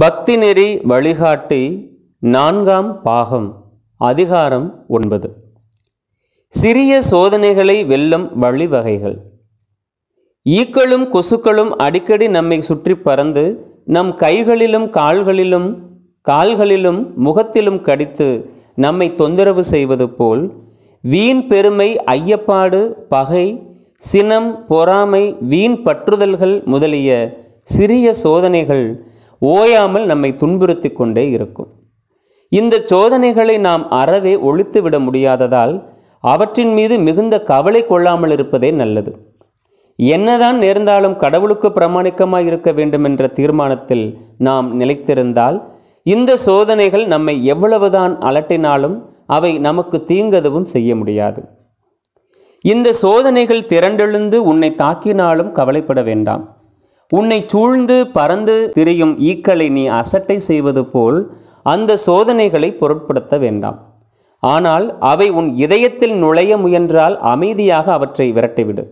பக்தி நெறி வழிகாட்டி நான்காம் பாகம் அதிகாரம் ஒன்பது சிறிய சோதனைகளை வெல்லும் வழிவகைகள் ஈக்களும் கொசுக்களும் அடிக்கடி நம்மை சுற்றி பறந்து நம் கைகளிலும் கால்களிலும் கால்களிலும் முகத்திலும் கடித்து நம்மை தொந்தரவு செய்வது போல் வீண் பெருமை ஐயப்பாடு பகை சினம் பொறாமை வீண் பற்றுதல்கள் முதலிய சிறிய சோதனைகள் ஓயாமல் நம்மை துன்புறுத்தி கொண்டே இருக்கும் இந்த சோதனைகளை நாம் அறவே ஒழித்துவிட முடியாததால் அவற்றின் மீது மிகுந்த கவலை கொள்ளாமல் இருப்பதே நல்லது என்னதான் நேர்ந்தாலும் கடவுளுக்கு பிரமாணிக்கமாக இருக்க வேண்டும் என்ற தீர்மானத்தில் நாம் நிலைத்திருந்தால் இந்த சோதனைகள் நம்மை எவ்வளவுதான் அலட்டினாலும் அவை நமக்கு தீங்கதவும் செய்ய முடியாது இந்த சோதனைகள் திரண்டெழுந்து உன்னை தாக்கினாலும் கவலைப்பட வேண்டாம் உன்னை சூழ்ந்து பறந்து திரியும் ஈக்களை நீ அசட்டை செய்வது போல் அந்த சோதனைகளை பொருட்படுத்த வேண்டாம் ஆனால் அவை உன் இதயத்தில் நுழைய முயன்றால் அமைதியாக அவற்றை விரட்டிவிடு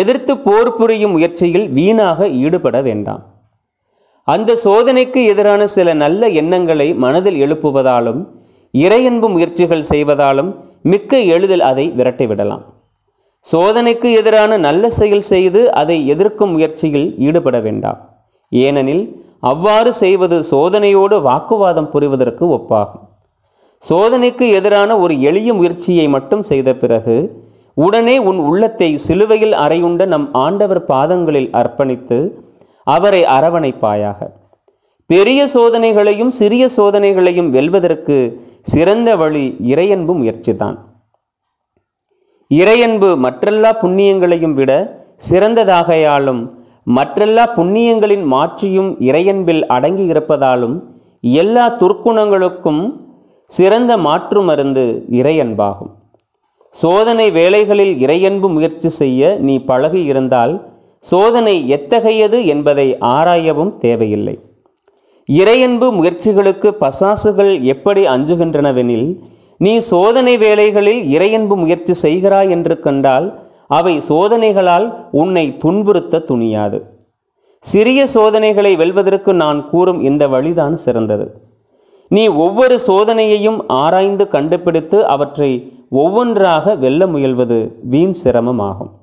எதிர்த்து போர் புரியும் முயற்சியில் வீணாக ஈடுபட வேண்டாம் அந்த சோதனைக்கு எதிரான சில நல்ல எண்ணங்களை மனதில் எழுப்புவதாலும் இறையன்பு முயற்சிகள் செய்வதாலும் மிக்க எளிதில் அதை விரட்டிவிடலாம் சோதனைக்கு எதிரான நல்ல செயல் செய்து அதை எதிர்க்கும் முயற்சியில் ஈடுபட வேண்டாம் ஏனெனில் அவ்வாறு செய்வது சோதனையோடு வாக்குவாதம் புரிவதற்கு ஒப்பாகும் சோதனைக்கு எதிரான ஒரு எளிய முயற்சியை மட்டும் செய்த பிறகு உடனே உன் உள்ளத்தை சிலுவையில் அறையுண்ட நம் ஆண்டவர் பாதங்களில் அர்ப்பணித்து அவரை அரவணைப்பாயாக பெரிய சோதனைகளையும் சிறிய சோதனைகளையும் வெல்வதற்கு சிறந்த வழி இறையன்பு முயற்சிதான் இறையன்பு மற்றெல்லா புண்ணியங்களையும் விட சிறந்ததாகையாலும் மற்றெல்லா புண்ணியங்களின் மாற்றியும் இறையன்பில் அடங்கி இருப்பதாலும் எல்லா துர்க்குணங்களுக்கும் சிறந்த மாற்று மருந்து இறையன்பாகும் சோதனை வேலைகளில் இறையன்பு முயற்சி செய்ய நீ பழகி இருந்தால் சோதனை எத்தகையது என்பதை ஆராயவும் தேவையில்லை இறையன்பு முயற்சிகளுக்கு பசாசுகள் எப்படி அஞ்சுகின்றனவெனில் நீ சோதனை வேலைகளில் இறையன்பு முயற்சி செய்கிறாய் என்று கண்டால் அவை சோதனைகளால் உன்னை துன்புறுத்த துணியாது சிறிய சோதனைகளை வெல்வதற்கு நான் கூறும் இந்த வழிதான் சிறந்தது நீ ஒவ்வொரு சோதனையையும் ஆராய்ந்து கண்டுபிடித்து அவற்றை ஒவ்வொன்றாக வெல்ல முயல்வது வீண் சிரமமாகும்